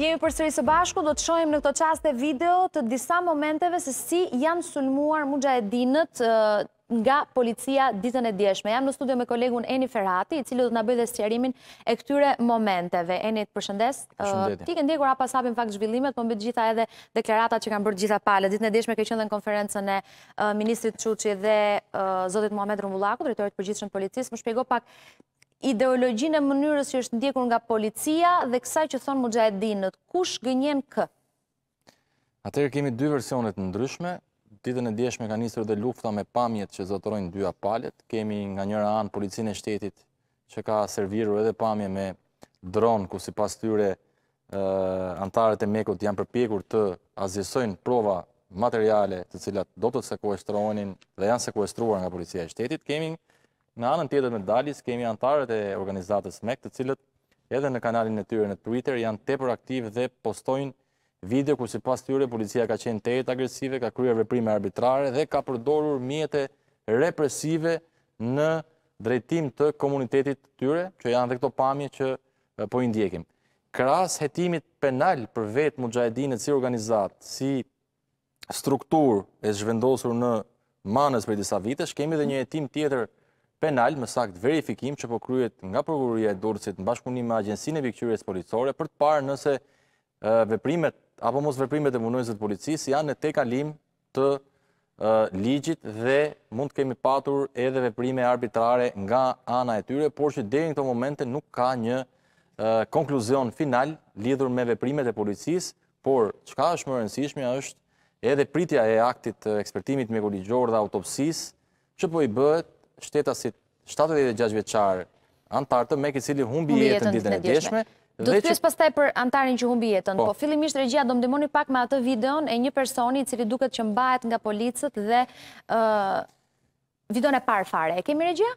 Jemi për sëri së bashku, do të shojmë në këto qaste video të disa momenteve se si janë sulmuar mugja e dinët nga policia ditën e djeshme. Jam në studio me kolegun Eni Ferrati, i cilë do të nabëj dhe sëqerimin e këtyre momenteve. Eni të përshëndes. Ti këndi, kura pas apim pak të zhvillimet, po gjitha edhe deklarata që kanë bërë gjitha pale. Ditën e djeshme ke qëndë në konferencën e Ministrit Quqi dhe Zotit Muhammed Rumbullaku, dretorit përgjithë shënë policisë. Më shpjego pak ideologjin e mënyrës që është ndjekur nga policia dhe kësaj që thonë Mujahedinët, kush gënjen kë? Atërë kemi dy versionet ndryshme, ditën e djeshme ka njësër dhe lufta me pamjet që zotërojnë dy apalet, kemi nga njëra anë policinë e shtetit që ka serviru edhe pamje me dronë, ku si pas tyre antarët e mekut janë përpjekur të azjesojnë prova materiale të cilat do të sekuestronin dhe janë sekuestruar nga policia e shtetit, kemi Në anën tjetër medaljës kemi antarët e organizatës MEC, të cilët edhe në kanalin e tyre në Twitter janë tepër aktiv dhe postojnë video ku si pas tyre policia ka qenë tejet agresive, ka kryer veprime arbitrare dhe ka përdorur mjete represive në drejtim të komunitetit tyre, që janë dhe këto pamje që po i ndjekim. Kras hetimit penal për vetë mujahedinit si organizat, si struktur e zhvendosur në manës për disa vitesh, kemi dhe një hetim tjetër penal me sakt verifikim që po kryet nga prokuroria e Durrësit në bashkëpunim me agjencinë e pikëqyrjes policore për të parë nëse veprimet apo mos veprimet e punonjësve të policisë janë në tekalim të ligjit dhe mund të kemi patur edhe veprime arbitrare nga ana e tyre, por që deri në këtë moment nuk ka një konkluzion final lidhur me veprimet e policisë, por çka është më e rëndësishme është edhe pritja e aktit të ekspertimit mjekologjor dhe autopsisë që po i bëhet shtetasit si 76 veqarë antarë të me kësili cili humbi jetën ditën e djeshme. Do të pjesë pastaj për antarin që humbi jetën, po, po fillimisht regjia do më demoni pak me atë videon e një personi cili duket që mbajt nga policët dhe videon e parë fare. E kemi regjia?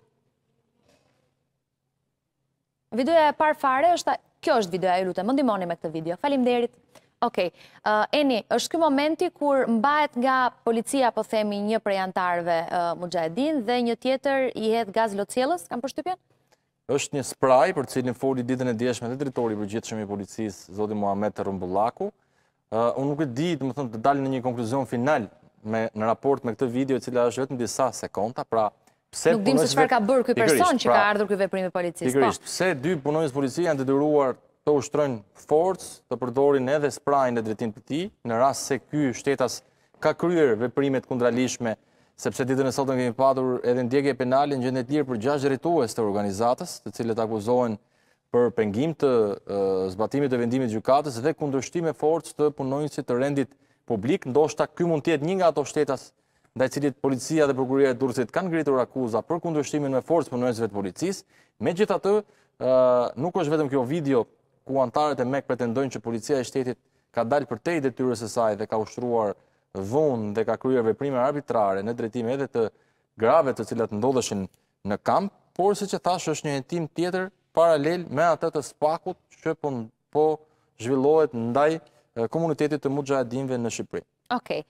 Videoja e parë fare është... Kjo është videoja e lute, më ndimoni me këtë video. Falim derit. Ok, eh, Eni, është këmë momenti kur mbajt nga policia, po themi, një prej antarve eh, Mujahedin dhe një tjetër i hedh gaz lo cjeles, kam përshtypjen? është një spraj për cilin foli ditën e djeshme dhe dritori për gjithë shumë i policis, zoti Mohamed Rumbullaku. Eh, unë nuk e di të më të dalin në një konkluzion final në raport me këtë video e cila është vetë në disa sekonda, pra... Nuk dimë se shfar ka bërë këj person që ka pra ardhur këj veprimi policis, po? Pikërisht, pse dy punojnës policia janë të dyruar të ushtrojnë forcë, të përdorin edhe sprajnë në dretin për ti, në ras se ky shtetas ka kryer veprimet kundralishme, sepse ditën e sotën kemi padur edhe në djegje penalin gjendet lirë për gjash rritues të organizatës, të cilët akuzohen për pengim të zbatimit të vendimit gjukatës dhe kundrështime forcë të punojnësit të rendit publik, ndoshta ky mund tjetë një nga ato shtetas ndaj cilit policia dhe prokuria e durësit kanë gritur akuza për kundrështimin me forcë punojnësit të policisë, me gjitha të nuk është vetëm kjo video ku antarët e mek pretendojnë që policia e shtetit ka dalë për te i detyres e saj dhe ka ushtruar dhunë dhe ka kryer veprime arbitrare në drejtime edhe të grave të cilat ndodheshin në kamp, por se që thash është një jetim tjetër paralel me atët të spakut që po, po zhvillohet ndaj komunitetit të mujahedinve në Shqipëri. Okej.